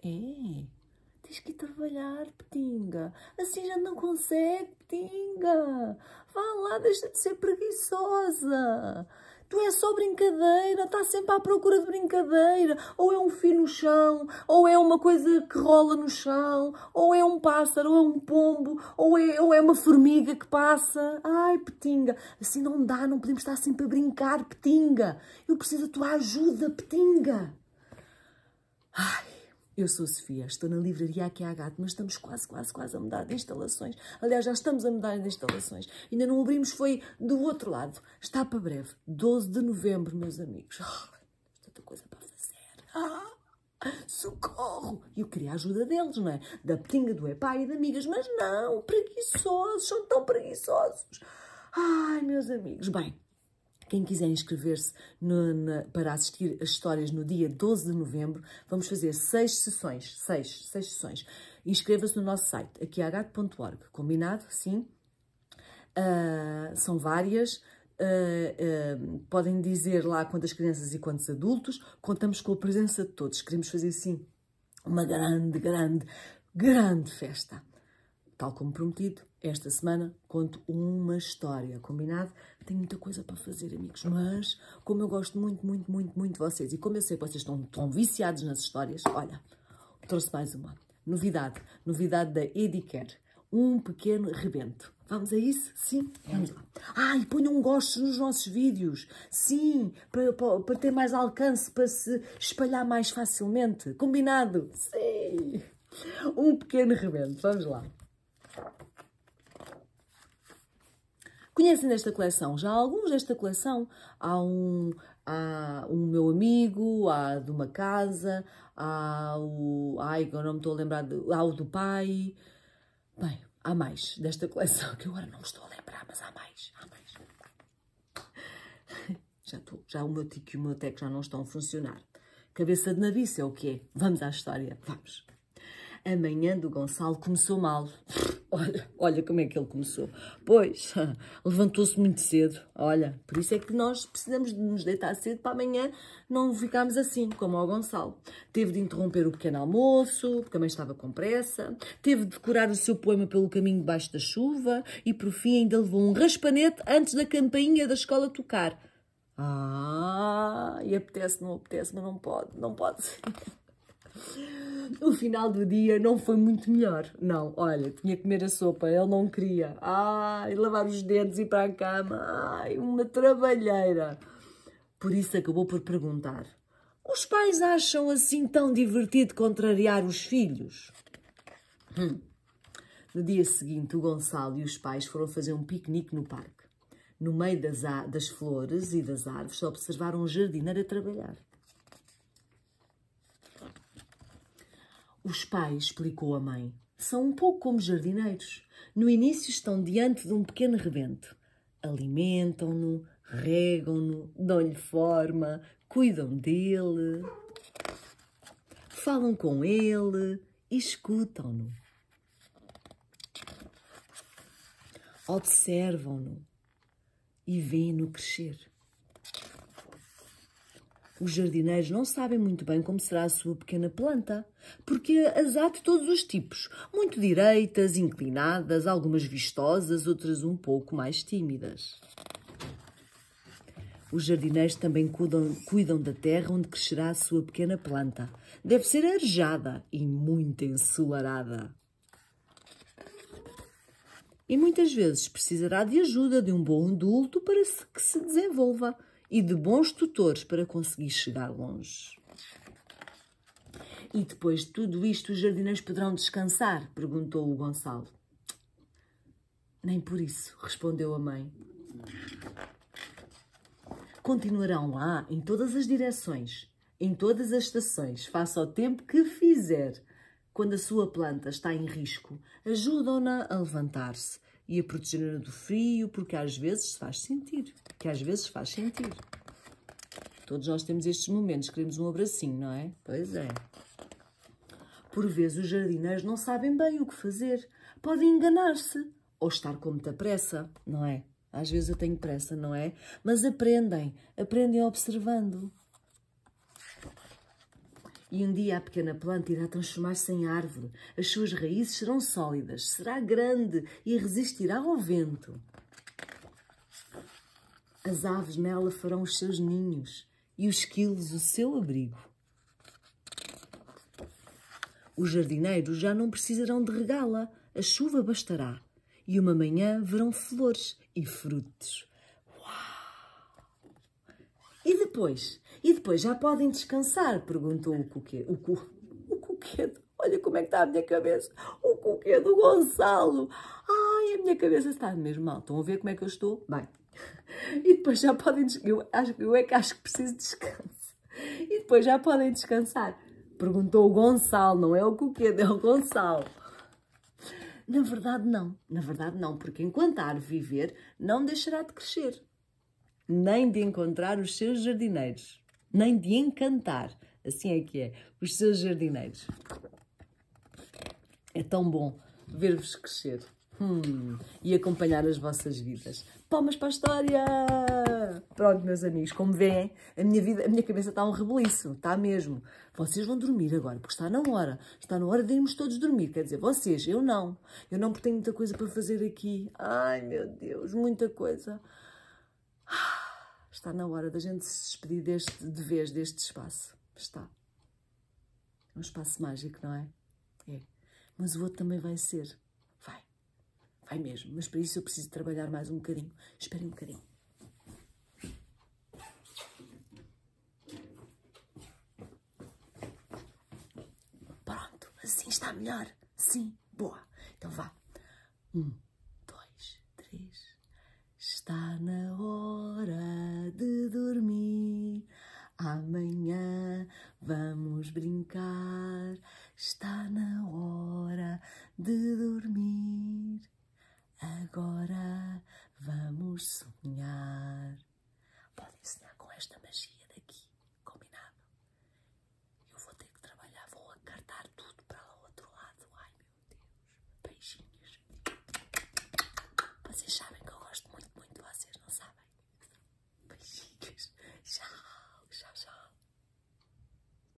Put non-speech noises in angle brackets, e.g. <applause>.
É, tens que ir trabalhar, Petinga. Assim já não consegue, Petinga. Vá lá, deixa de ser preguiçosa. Tu é só brincadeira, está sempre à procura de brincadeira. Ou é um fio no chão, ou é uma coisa que rola no chão, ou é um pássaro, ou é um pombo, ou é, ou é uma formiga que passa. Ai, Petinga, assim não dá, não podemos estar sempre a brincar, Petinga. Eu preciso da tua ajuda, Petinga. Ai. Eu sou Sofia, estou na livraria aqui à Gato, mas estamos quase, quase, quase a mudar de instalações. Aliás, já estamos a mudar de instalações. Ainda não abrimos, foi do outro lado. Está para breve, 12 de novembro, meus amigos. Oh, ah, tanta coisa para fazer. Ah, socorro! Eu queria a ajuda deles, não é? Da petinha do epá e de amigas, mas não, preguiçosos, são tão preguiçosos. Ai, meus amigos, bem, quem quiser inscrever-se para assistir as histórias no dia 12 de novembro, vamos fazer seis sessões, seis, seis sessões. Inscreva-se no nosso site, aquiagat.org, combinado? Sim? Uh, são várias, Uh, uh, podem dizer lá quantas crianças e quantos adultos, contamos com a presença de todos. Queremos fazer sim uma grande, grande, grande festa. Tal como prometido, esta semana conto uma história, combinado? Tenho muita coisa para fazer, amigos, mas como eu gosto muito, muito, muito, muito de vocês e como eu sei que vocês estão tão viciados nas histórias, olha, trouxe mais uma novidade, novidade da Edicare, um pequeno rebento. Vamos a isso? Sim? Vamos lá. Ah, e ponham um gosto nos nossos vídeos. Sim, para, para, para ter mais alcance, para se espalhar mais facilmente. Combinado? Sim! Um pequeno rebento, vamos lá. Conhecem desta coleção? Já alguns desta coleção? Há um, há um meu amigo, há de uma casa, há o. Ai, eu não me estou a lembrar. De, há o do pai. Bem, há mais desta coleção que eu agora não me estou a lembrar, mas há mais. Há mais. <laughs> Já, estou, já o meu tico e o meu teco já não estão a funcionar. Cabeça de nariz é o que é. Vamos à história. Vamos. Amanhã do Gonçalo começou mal. Olha, olha como é que ele começou. Pois, <laughs> levantou-se muito cedo. Olha, por isso é que nós precisamos de nos deitar cedo para amanhã não ficarmos assim, como ao Gonçalo. Teve de interromper o pequeno almoço, porque a mãe estava com pressa. Teve de decorar o seu poema pelo caminho debaixo da chuva. E por fim ainda levou um raspanete antes da campainha da escola tocar. Ah, e apetece, não apetece, mas não pode, não pode no final do dia não foi muito melhor. Não, olha, tinha que comer a sopa, ele não queria. Ai, lavar os dentes e ir para a cama. Ai, uma trabalheira. Por isso acabou por perguntar. Os pais acham assim tão divertido contrariar os filhos? Hum. No dia seguinte, o Gonçalo e os pais foram fazer um piquenique no parque. No meio das, das flores e das árvores, observaram um jardineiro a trabalhar. Os pais, explicou a mãe, são um pouco como jardineiros. No início estão diante de um pequeno rebento. Alimentam-no, regam-no, dão-lhe forma, cuidam dele, falam com ele e escutam-no. Observam-no e veem-no crescer. Os jardineiros não sabem muito bem como será a sua pequena planta, porque as há de todos os tipos, muito direitas, inclinadas, algumas vistosas, outras um pouco mais tímidas. Os jardineiros também cuidam, cuidam, da terra onde crescerá a sua pequena planta. Deve ser arejada e muito ensolarada. E muitas vezes precisará de ajuda de um bom adulto para que se desenvolva, e de bons tutores para conseguir chegar longe. E depois de tudo isto, os jardineiros poderão descansar? perguntou o Gonçalo. Nem por isso, respondeu a mãe. Continuarão lá em todas as direções, em todas as estações, faça o tempo que fizer. Quando a sua planta está em risco, ajudam-na a levantar-se, e a proteger do frio, porque às vezes faz sentir, que às vezes faz sentir. Todos nós temos estes momentos, queremos um abracinho, não é? Pois é. Por vezes os jardineiros não sabem bem o que fazer, podem enganar-se ou estar com muita pressa, não é? Às vezes eu tenho pressa, não é? Mas aprendem, aprendem observando. E um dia a pequena planta irá transformar-se em árvore. As suas raízes serão sólidas, será grande e resistirá ao vento. As aves nela farão os seus ninhos e os quilos o seu abrigo. Os jardineiros já não precisarão de regá-la, a chuva bastará. E uma manhã verão flores e frutos. E depois? E depois já podem descansar? Perguntou o coque. O, cu, o coquedo. Olha como é que está a minha cabeça. O coquedo Gonçalo. Ai, a minha cabeça está mesmo mal. Estão a ver como é que eu estou? Bem. <laughs> E depois já podem... Eu, acho, eu é que acho que preciso de descanso. E depois já podem descansar. Perguntou o Gonçalo. Não é o coquedo, é o Gonçalo. Na verdade, não. Na verdade, não. Porque enquanto a árvore viver, não deixará de crescer nem de encontrar os seus jardineiros, nem de encantar, assim é que é, os seus jardineiros. É tão bom ver-vos crescer hum, e acompanhar as vossas vidas. Palmas para a história! Pronto, meus amigos, como veem, a minha, vida, a minha cabeça está um rebuliço, está mesmo. Vocês vão dormir agora, porque está na hora. Está na hora de irmos todos dormir, quer dizer, vocês, eu não. Eu não, porque tenho muita coisa para fazer aqui. Ai, meu Deus, muita coisa. Está na hora da gente se despedir deste, de vez deste espaço. Está. É um espaço mágico, não é? É. Mas o outro também vai ser. Vai. Vai mesmo. Mas para isso eu preciso trabalhar mais um bocadinho. Esperem um bocadinho. Pronto. Assim está melhor. Sim. Boa. Então vá. Um, dois, três. Está na hora de dormir. Amanhã vamos brincar. Está na hora de dormir. Agora vamos sonhar. Podem sonhar com esta magia